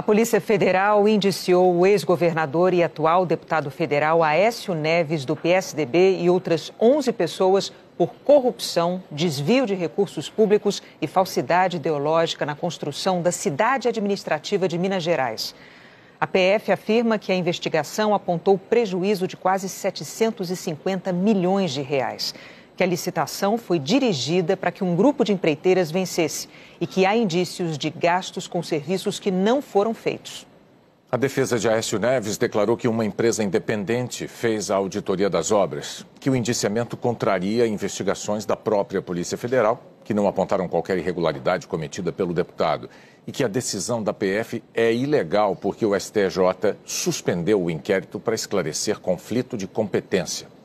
A Polícia Federal indiciou o ex-governador e atual deputado federal Aécio Neves, do PSDB, e outras 11 pessoas por corrupção, desvio de recursos públicos e falsidade ideológica na construção da cidade administrativa de Minas Gerais. A PF afirma que a investigação apontou prejuízo de quase 750 milhões de reais que a licitação foi dirigida para que um grupo de empreiteiras vencesse e que há indícios de gastos com serviços que não foram feitos. A defesa de Aécio Neves declarou que uma empresa independente fez a auditoria das obras, que o indiciamento contraria investigações da própria Polícia Federal, que não apontaram qualquer irregularidade cometida pelo deputado, e que a decisão da PF é ilegal porque o STJ suspendeu o inquérito para esclarecer conflito de competência.